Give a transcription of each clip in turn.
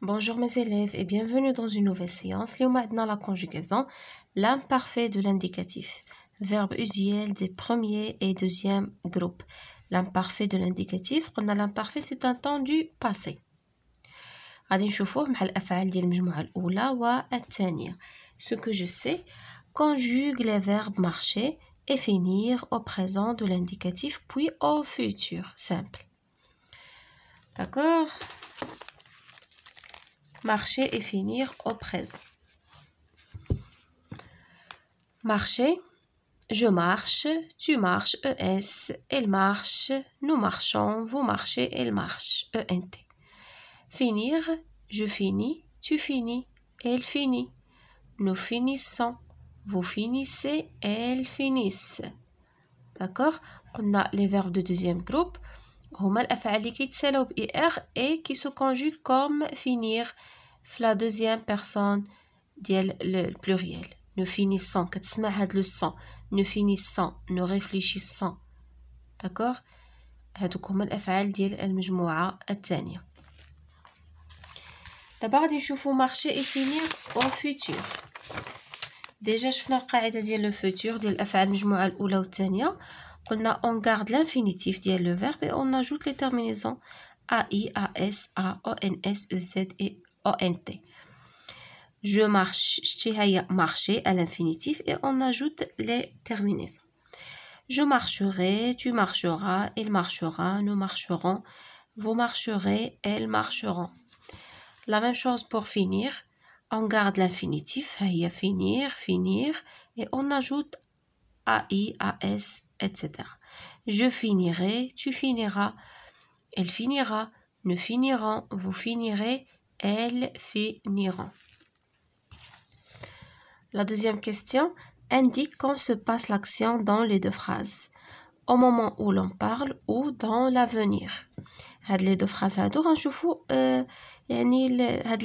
Bonjour mes élèves et bienvenue dans une nouvelle séance. Léo maintenant la conjugaison, l'imparfait de l'indicatif. Verbe usuel des premiers et deuxième groupes. L'imparfait de l'indicatif, on a l'imparfait c'est un temps du passé. ce que je sais conjugue les verbes marcher et finir au présent de l'indicatif puis au futur simple d'accord marcher et finir au présent. Marcher, je marche, tu marches, ES, elle marche, nous marchons, vous marchez, elle marche, ENT. Finir, je finis, tu finis, elle finit. Nous finissons, vous finissez, elles finissent. D'accord On a les verbes de deuxième groupe. هما الافعال اللي كيتسالاو ب اي ار اي كي سو كونجوغ كوم فينير في لا دوزيام بيرسون ديال البلوريال نو فينيسون كتسمع هاد لو سون نو فينيسون نو ريفليشيسون داكوغ هادوك هما الافعال ديال المجموعه الثانيه دابا غادي نشوفو مارشي اي فينير او فيتور ديجا شفنا القاعده ديال لو فيتور ديال الافعال المجموعه الاولى والثانيه on garde l'infinitif dit le verbe et on ajoute les terminaisons a i A, s o n e z et t Je marche, marcher à l'infinitif et on ajoute les terminaisons. Je marcherai, tu marcheras, il marchera, nous marcherons, vous marcherez, elles marcheront. La même chose pour finir. On garde l'infinitif, finir, finir, et on ajoute a s etc. Je finirai, tu finiras, elle finira, nous finirons, vous finirez, elles finiront. La deuxième question indique quand se passe l'action dans les deux phrases, au moment où l'on parle ou dans l'avenir. je vous, دو فراز هادو غنشوفو يعني هاد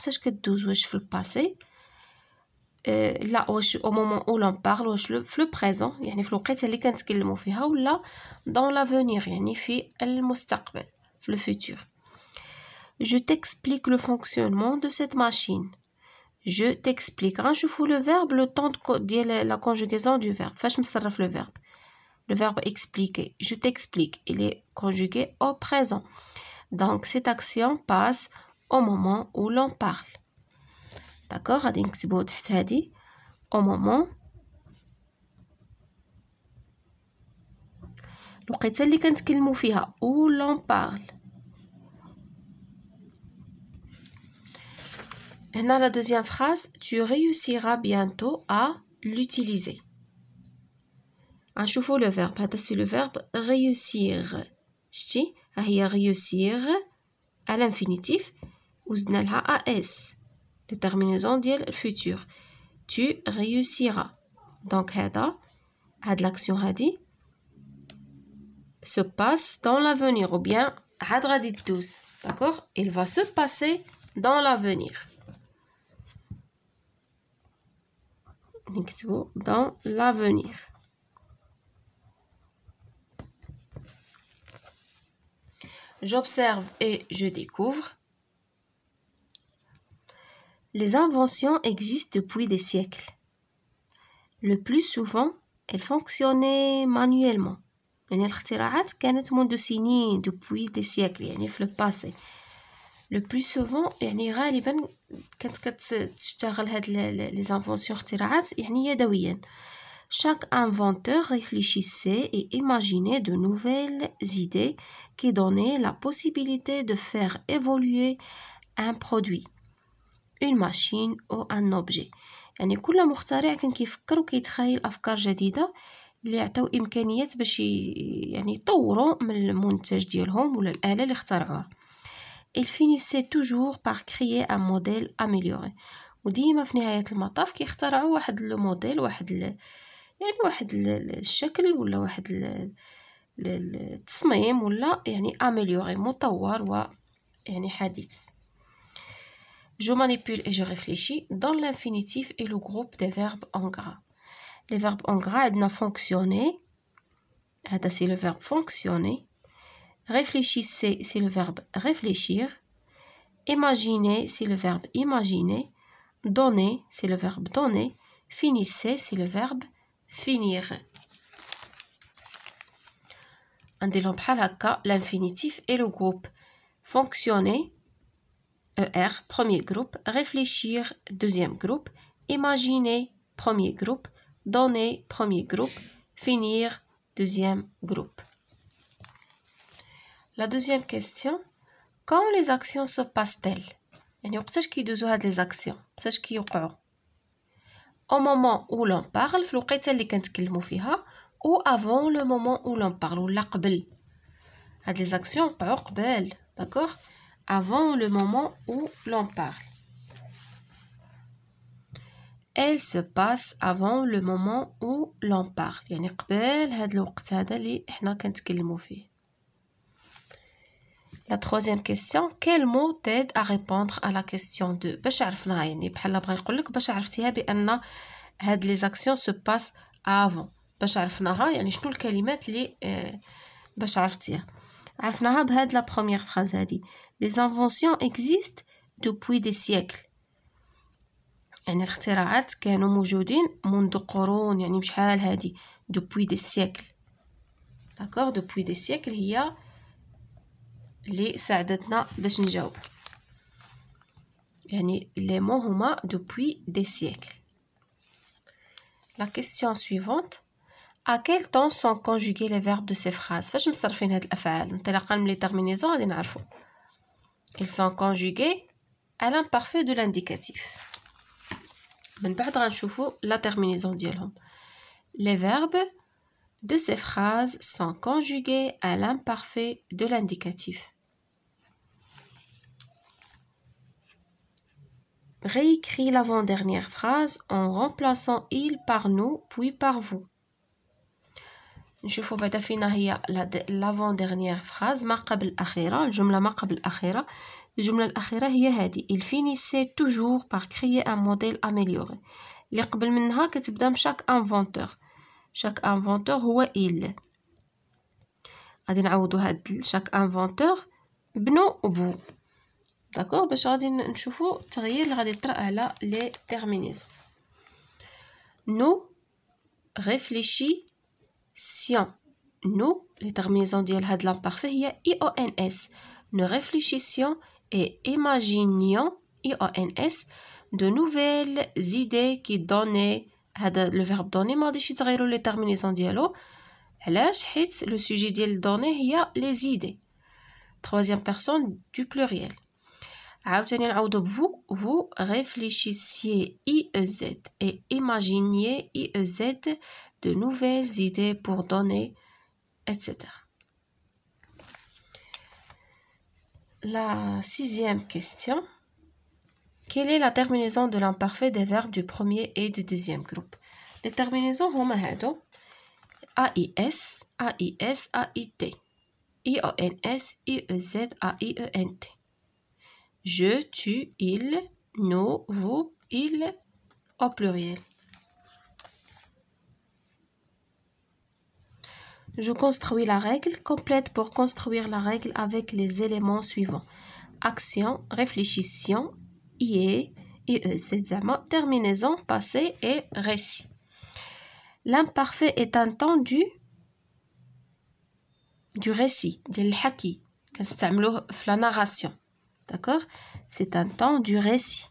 sache que je je passé. Euh, là, au moment où l'on parle, au présent, dans l'avenir, بريزون يعني في الوقيته اللي كنتكلموا فيها ولا يعني في المستقبل في le futur. je t'explique le fonctionnement de cette machine je t'explique Je fous le verbe le temps de la conjugaison du verbe فاش مصرف le verbe le verbe expliquer je t'explique il est conjugué au présent donc cette action passe au moment où l'on parle D'accord, donc c'est ce que dit au moment où l'on parle. Et dans la deuxième phrase, tu réussiras bientôt à l'utiliser. Un le verbe, c'est le verbe réussir. cest réussir à l'infinitif ou à S les terminaisons le futur. tu réussiras donc هذا هاد l'action هادي se passe dans l'avenir ou bien عاد dit tous, d'accord il va se passer dans l'avenir نكتبوا dans l'avenir J'observe et je découvre. Les inventions existent depuis des siècles. Le plus souvent, elles fonctionnaient manuellement. يعني الاختراعات كانت منذ سنين depuis des siècles يعني le passé. Le plus souvent يعني غالبا كانت كتشتغل les inventions اختراعات يعني يدويا. Chaque inventeur réfléchissait et imaginait de nouvelles idées qui donnaient la possibilité de faire évoluer un produit. اون ماشين او ان اوبجي يعني كل مخترع كان كيفكر وكيتخيل افكار جديده اللي عطاو امكانيات باش يعني يطوروا من المنتج ديالهم ولا الاله اللي اخترعوها il finissait toujours par créer un modèle amélioré وديما في نهايه المطاف كيخترعوا واحد الموديل واحد ال... يعني واحد الشكل ولا واحد ال... التصميم ولا يعني اميليوري مطور و يعني حديث Je manipule et je réfléchis dans l'infinitif et le groupe des verbes en gras. Les verbes en gras, ne fonctionné. C'est le verbe fonctionner. Réfléchissez, c'est le verbe réfléchir. Imaginez, c'est le verbe imaginer. Donner, c'est le verbe donner. Finissez, c'est le verbe finir. cas, l'infinitif et le groupe. Fonctionner, ER, premier groupe, réfléchir, deuxième groupe, imaginer, premier groupe, donner, premier groupe, finir, deuxième groupe. La deuxième question, quand les actions se passent-elles C'est ce qui est des actions, c'est ce qui au moment où l'on parle, ou avant le moment où l'on parle, ou l'aqbel. Il actions des actions, pas d'accord avant le moment où l'on parle. Elle se passe avant le moment où l'on parle يعني قبل هذا الوقت هذا اللي حنا كنتكلموا فيه La troisième question, quel mot t'aide à répondre à la question 2 باش عرفناها يعني بحال بغى يقول لك باش عرفتيها بان هاد لي زاكسيون سو باس افون باش عرفناها يعني شنو الكلمات اللي باش عرفتيها عرفناها بهاد لا بروميير فراز هادي لي زانفونسيون اكزيست دوبوي دي سيكل يعني الاختراعات كانوا موجودين منذ قرون يعني بشحال هادي دوبوي دي سيكل داكور دوبوي دي سيكل هي اللي ساعدتنا باش نجاوب يعني لي مو هما دوبوي دي سيكل لا كيسيون سويفونت à quel temps sont conjugués les verbes de ces phrases ils sont conjugués à l'imparfait de l'indicatif من بعد غنشوفو لا تيرمينيزون ديالهم les verbes de ces phrases sont conjugués à l'imparfait de l'indicatif Réécris l'avant-dernière phrase en remplaçant il par nous puis par vous. نشوفوا بعدا فينا هي لافون ديرنيير فراز ما قبل الاخيره الجمله ما قبل الاخيره الجمله الاخيره هي هذه il finissait toujours par créer un modèle amélioré اللي قبل منها كتبدا بشاك انفونتور شاك انفونتور هو ايل غادي نعوضوا هاد شاك انفونتور بنو وبو داكور باش غادي نشوفوا التغيير اللي غادي يطرا على لي تيرمينيز نو ريفليشي Sion. nous les terminaisons l'imparfait, il l'imparfait a IONS nous réfléchissons et imaginions IONS de nouvelles idées qui donnaient le verbe donner ما غاديش يتغيروا les terminaisons le sujet ديال donner a les idées troisième personne du pluriel vous vous réfléchissiez IEZ et imaginiez IEZ de nouvelles idées pour donner, etc. La sixième question. Quelle est la terminaison de l'imparfait des verbes du premier et du deuxième groupe Les terminaisons sont AIS, AIS, AIT, IONS, IEZ, AIENT. Je, tu, il, nous, vous, il, au pluriel. Je construis la règle complète pour construire la règle avec les éléments suivants. Action, réfléchition, IE, IE, c'est terminaison, passé et récit. L'imparfait est un temps du, récit, de haki, la narration. D'accord C'est un temps du récit.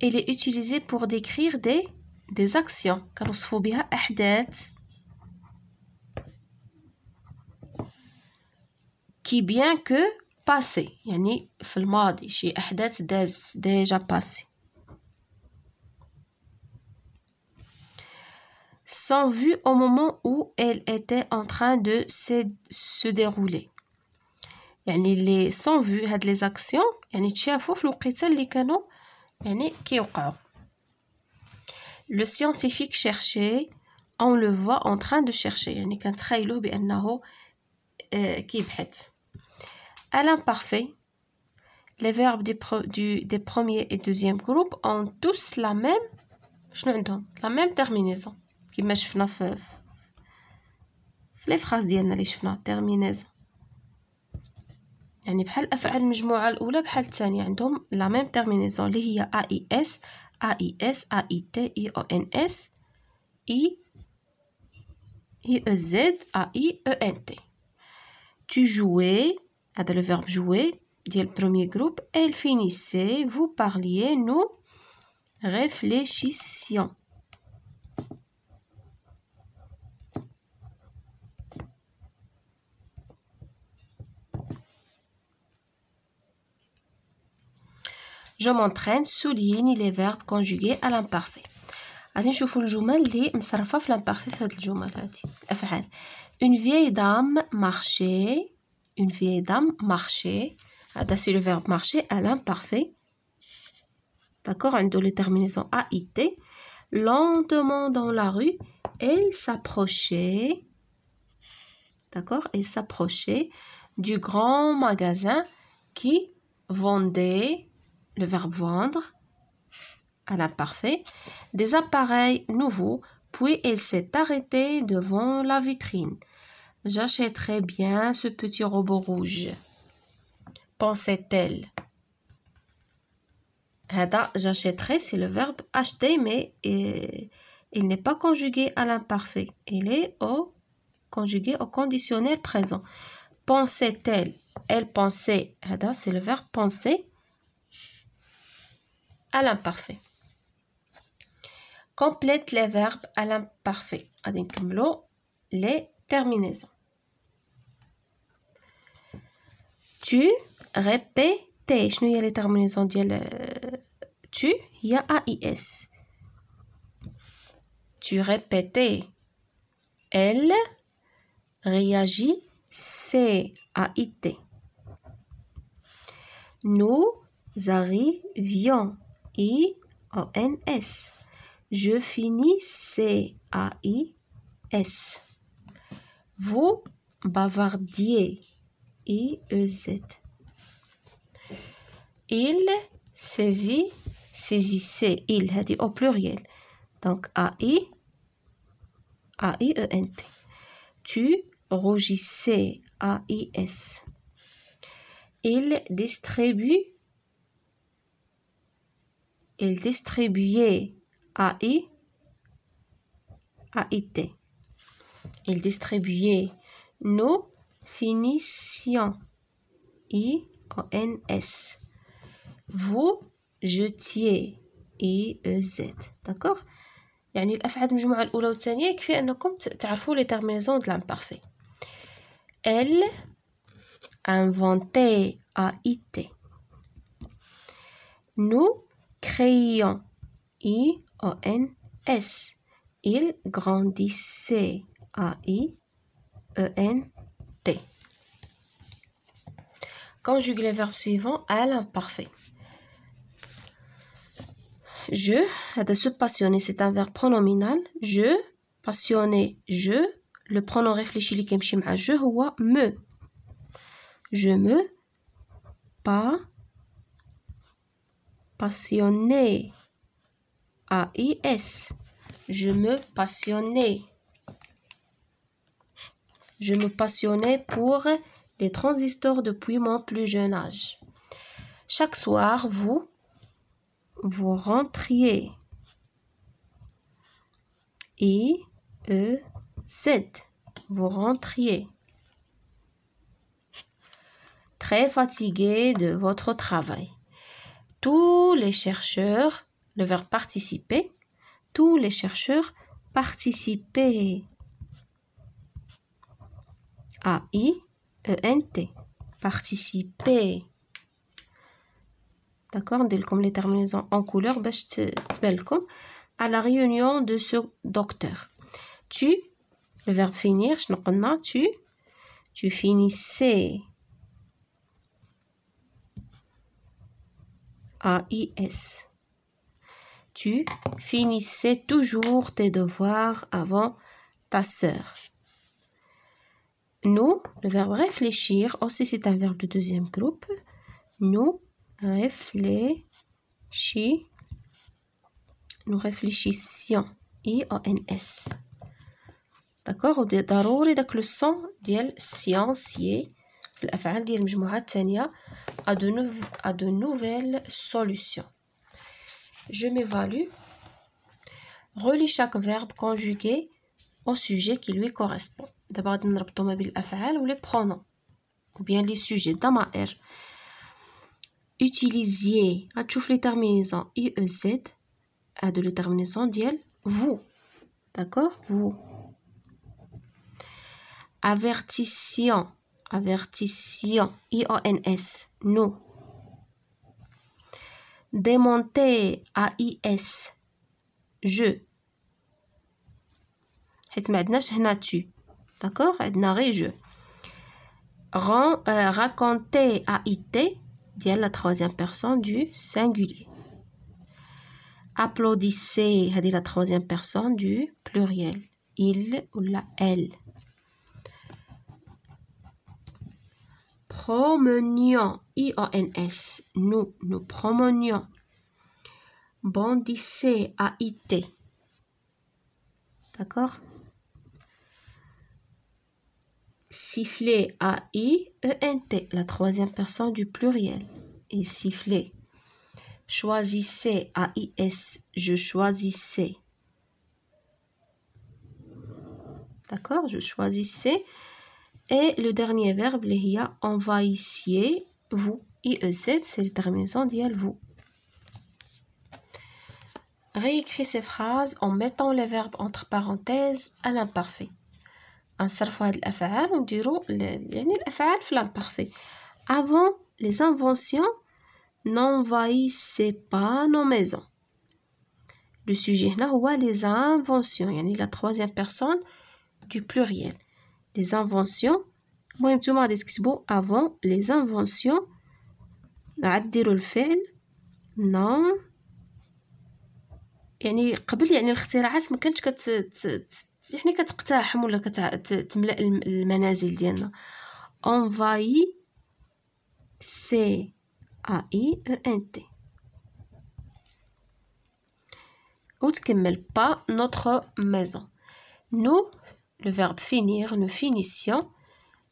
Il est utilisé pour décrire des des actions كنوصفوا بها أحداث qui bien que passé يعني في الماضي شي أحداث دازت déjà passé sont vues au moment où elles étaient en train de se, se dérouler يعني les sont vues هاد les actions يعني تشافوا في الوقيته اللي كانوا le scientifique cherchait on le voit en train de chercher يعني كنتخيلوه بأنه كيبحث à l'imparfait les verbes du, du, des premiers et deuxième groupe ont tous la même شنو عندهم la même terminaison كما شفنا في في لي فراز ديالنا اللي شفنا terminaison يعني بحال افعال المجموعه الاولى بحال الثانيه عندهم لا ميم تيرمينيزون اللي هي اي اس a, I, S, A, I, T, I, I, I, O, N, S, E, Z, A, N, T. Tu jouais, de le verbe jouer le premier groupe, elle finissait, vous parliez, nous réfléchissions. Je m'entraîne souligne les verbes conjugués à l'imparfait Allez, je الجمل une vieille dame marchait une vieille dame marchait a le verbe marcher à l'imparfait d'accord de les terminaisons a été. lentement dans la rue elle s'approchait d'accord Elle s'approchait du grand magasin qui vendait le verbe vendre ah à l'imparfait, des appareils nouveaux, puis elle s'est arrêtée devant la vitrine. J'achèterai bien ce petit robot rouge, pensait-elle. Ah j'achèterai, c'est le verbe acheter, mais eh, il n'est pas conjugué à l'imparfait. Il est au conjugué au conditionnel présent. Pensait-elle Elle pensait. Ah c'est le verbe penser à l'imparfait complète les verbes à l'imparfait غادي les terminaisons tu répétais شنو pas les terminaisons tu a AIS tu répétais elle réagit C A I T nous arrivions I o n s Je finis C-A-I-S. Vous bavardiez. I-E-Z. Il saisit, saisissez. Il a dit au pluriel. Donc A-I, A-I-E-N-T. Tu rougissais. A-I-S. Il distribue il distribuait AI a IT. Il distribuait nos finitions I N S. Vous jetiez I E Z. D'accord يعني الأفعال المجموعة الأولى والثانية يكفي أنكم تعرفوا لي تيرمينيزون de l'imparfait. Elle inventait AIT. Nous crayon, I-O-N-S. Il grandissait, A-I-E-N-T. Conjugue les verbes suivants à l'imparfait. Je, de se passionner, c'est un verbe pronominal. Je, passionné, je. Le pronom réfléchi qui je هو me. Je me pas passionné. A-I-S. Je me passionnais. Je me passionnais pour les transistors depuis mon plus jeune âge. Chaque soir, vous, vous rentriez. I, E, Vous rentriez. Très fatigué de votre travail tous les chercheurs, le verbe participer, tous les chercheurs participaient A-I-E-N-T, participer. D'accord dès comme les terminaisons en couleur, ben, à la réunion de ce docteur. Tu, le verbe finir, tu, tu finissais Tu finissais toujours tes devoirs avant ta sœur. Nous, le verbe réfléchir, aussi c'est un verbe du deuxième groupe. Nous réfléchis, nous réfléchissions. I-O-N-S. D'accord? Le في الأفعال ديال المجموعة à de, à de nouvelles solutions. Je m'évalue. Relie chaque verbe conjugué au sujet qui lui correspond. D'abord, dans rabtons avec les ou les pronoms, ou bien les sujets. Damaer. Utilisez, À ah, les terminaisons IEZ, à de les terminaisons diel, vous. D'accord Vous. Avertissement. Avertition. I-O-N-S, nous. Démonter, A-I-S, je. tu d'accord je rend euh, raconter a la troisième personne du singulier applaudissez Dit la troisième personne du pluriel il ou la elle promenions, I-O-N-S, nous nous promenions. Bandissez A-I-T. D'accord Siffler, A-I-E-N-T, la troisième personne du pluriel. Et sifflez. Choisissez, A-I-S, je choisissais. D'accord Je choisissais. Et le dernier verbe, il y a envahissiez, vous. IEZ, c'est la terminaison d'IEL, vous. Réécris ces phrases en mettant les verbes entre parenthèses à l'imparfait. En serfouad l'affaire, on dit « le l'imparfait. avant les inventions n'envahissaient pas nos maisons le sujet là, هو les inventions Il y a la troisième personne du pluriel les inventions المهم نتوما غادي تكتبوا avant les inventions عاد الفعل نون يعني قبل يعني الاختراعات ما كانتش كت يعني كتقتحم ولا كتملا المنازل ديالنا envahi سي a i e ان تي وتكمل با نوتر ميزون نو le verbe finir, nous finissions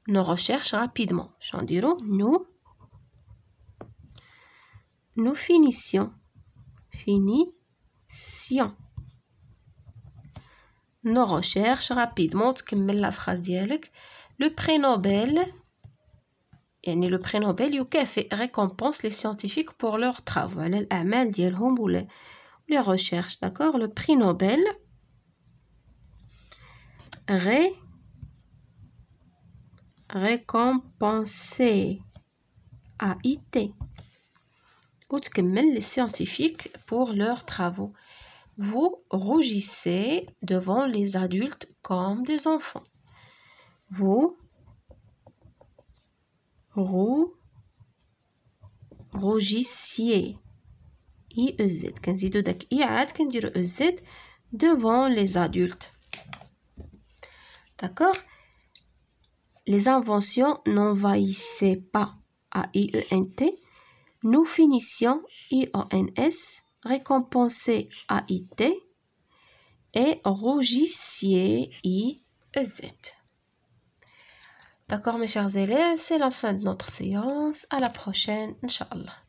nos recherches rapidement. J'en dirai nous, nous finissions, finissions nos recherches rapidement. comme la phrase ديالك. Le prix Nobel يعني le prix Nobel fait récompense les scientifiques pour leurs travaux على ديالهم les recherches, d'accord Le prix Nobel Ré, récompenser. AIT. Ou les scientifiques pour leurs travaux. Vous rougissez devant les adultes comme des enfants. Vous rou, rougissiez. devant les adultes. D'accord Les inventions n'envahissaient pas A-I-E-N-T. Nous finissions I-O-N-S, récompensé A-I-T et rougissiez i e, z D'accord mes chers élèves, c'est la fin de notre séance. À la prochaine, Inch'Allah.